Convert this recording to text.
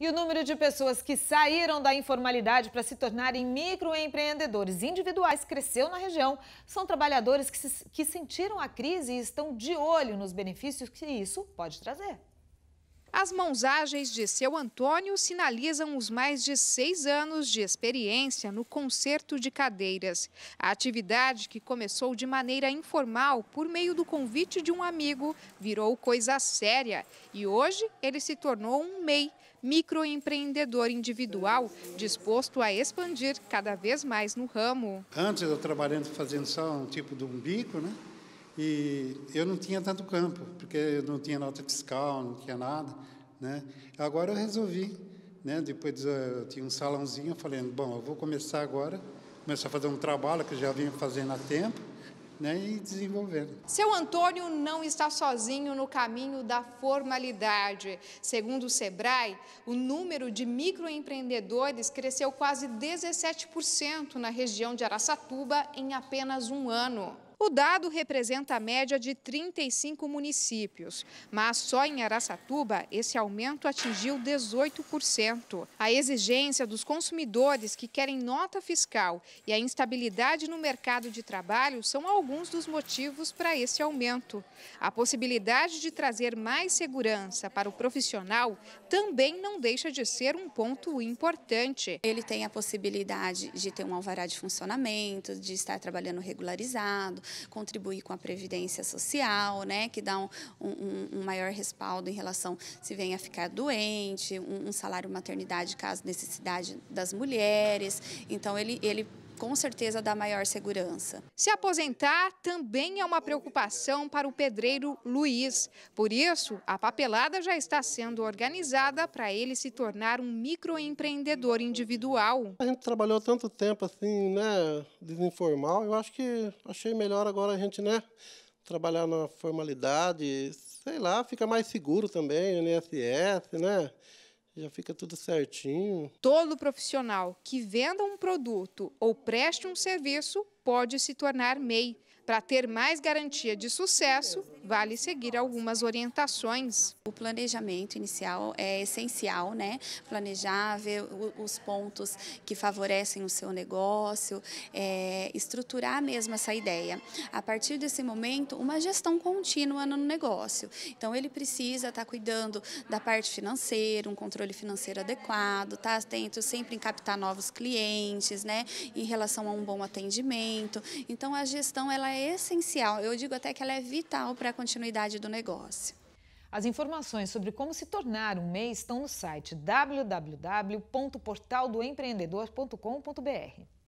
E o número de pessoas que saíram da informalidade para se tornarem microempreendedores individuais cresceu na região. São trabalhadores que, se, que sentiram a crise e estão de olho nos benefícios que isso pode trazer. As mãos ágeis de seu Antônio sinalizam os mais de seis anos de experiência no concerto de cadeiras. A atividade, que começou de maneira informal por meio do convite de um amigo, virou coisa séria e hoje ele se tornou um MEI, microempreendedor individual, disposto a expandir cada vez mais no ramo. Antes eu trabalhando fazendo só um tipo de um bico, né? E eu não tinha tanto campo, porque eu não tinha nota fiscal, não tinha nada, né? Agora eu resolvi, né? Depois eu tinha um salãozinho, eu falei, bom, eu vou começar agora, começar a fazer um trabalho que eu já vinha fazendo há tempo, né, e desenvolvendo. Seu Antônio não está sozinho no caminho da formalidade. Segundo o Sebrae, o número de microempreendedores cresceu quase 17% na região de Araçatuba em apenas um ano. O dado representa a média de 35 municípios, mas só em Araçatuba esse aumento atingiu 18%. A exigência dos consumidores que querem nota fiscal e a instabilidade no mercado de trabalho são alguns dos motivos para esse aumento. A possibilidade de trazer mais segurança para o profissional também não deixa de ser um ponto importante. Ele tem a possibilidade de ter um alvará de funcionamento, de estar trabalhando regularizado, contribuir com a previdência social, né, que dá um, um, um maior respaldo em relação se venha a ficar doente, um, um salário maternidade caso necessidade das mulheres. Então ele, ele com certeza dá maior segurança. Se aposentar também é uma preocupação para o pedreiro Luiz. Por isso, a papelada já está sendo organizada para ele se tornar um microempreendedor individual. A gente trabalhou tanto tempo assim, né, desinformal, eu acho que achei melhor agora a gente, né, trabalhar na formalidade, sei lá, fica mais seguro também, o INSS, né? já fica tudo certinho. Todo profissional que venda um produto ou preste um serviço pode se tornar MEI para ter mais garantia de sucesso, vale seguir algumas orientações. O planejamento inicial é essencial, né? Planejar, ver os pontos que favorecem o seu negócio, é, estruturar mesmo essa ideia. A partir desse momento, uma gestão contínua no negócio. Então, ele precisa estar tá cuidando da parte financeira, um controle financeiro adequado, estar tá atento sempre em captar novos clientes, né? Em relação a um bom atendimento. Então, a gestão ela é essencial, eu digo até que ela é vital para a continuidade do negócio. As informações sobre como se tornar um MEI estão no site www.portaldoempreendedor.com.br.